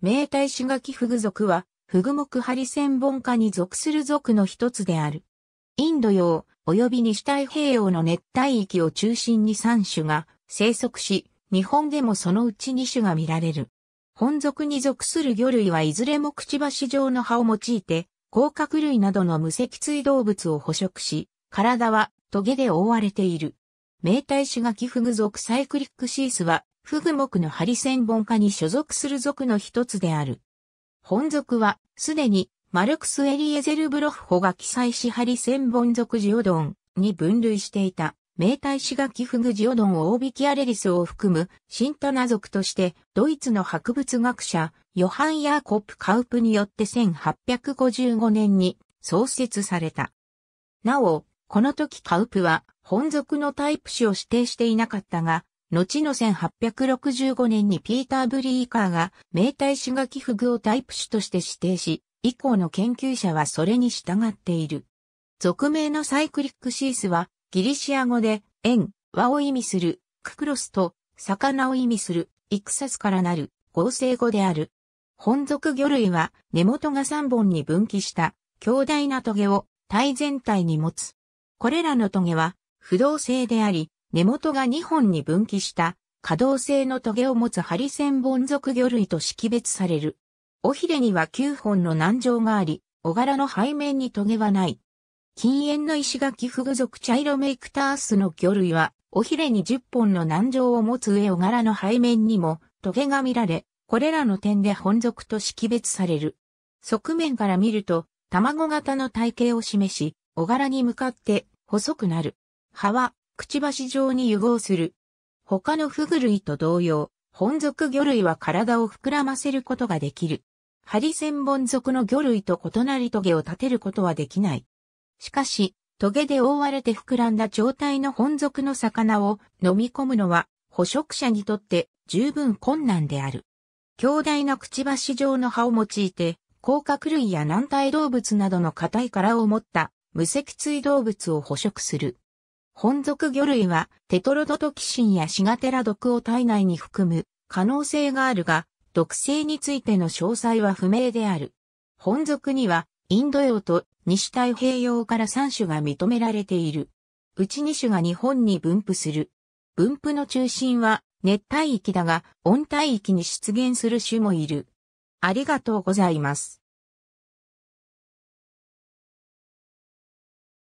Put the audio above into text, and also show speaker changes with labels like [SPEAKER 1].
[SPEAKER 1] 明太子垣フグ属は、フグ目ハリセンボン科に属する属の一つである。インド洋、及び西太平洋の熱帯域を中心に3種が生息し、日本でもそのうち2種が見られる。本属に属する魚類はいずれもくちばし状の葉を用いて、甲殻類などの無脊椎動物を捕食し、体は棘で覆われている。明太子が寄付具属サイクリックシースは、フグ目のハリセンボン科に所属する属の一つである。本属は、すでに、マルクス・エリエゼルブロッホが記載しハリセンボン属ジオドンに分類していた、明太子が寄付具ジオドンオービキアレリスを含む、シンタナ属として、ドイツの博物学者、ヨハン・ヤーコップ・カウプによって1855年に創設された。なお、この時カウプは本属のタイプ種を指定していなかったが、後の1865年にピーター・ブリーカーが明体子が寄フグをタイプ種として指定し、以降の研究者はそれに従っている。俗名のサイクリックシースは、ギリシア語で、円、和を意味する、ククロスと、魚を意味する、イクサスからなる、合成語である。本属魚類は、根元が3本に分岐した、強大なトゲを、体全体に持つ。これらのトゲは、不動性であり、根元が2本に分岐した可動性の棘を持つハリセンボン属魚類と識別される。尾ひれには9本の軟条があり、小柄の背面に棘はない。禁煙の石垣フグ属茶色メイクタースの魚類は、尾ひれに10本の軟条を持つ上小柄の背面にも棘が見られ、これらの点で本属と識別される。側面から見ると、卵型の体型を示し、小柄に向かって細くなる。葉は、くちばし状に融合する。他のフグ類と同様、本属魚類は体を膨らませることができる。ハリセンボン属の魚類と異なり棘を立てることはできない。しかし、棘で覆われて膨らんだ状態の本属の魚を飲み込むのは捕食者にとって十分困難である。強大なくちばし状の葉を用いて、甲殻類や軟体動物などの硬い殻を持った無脊椎動物を捕食する。本属魚類はテトロドトキシンやシガテラ毒を体内に含む可能性があるが、毒性についての詳細は不明である。本属にはインド洋と西太平洋から3種が認められている。うち2種が日本に分布する。分布の中心は熱帯域だが温帯域に出現する種もいる。ありがとうございます。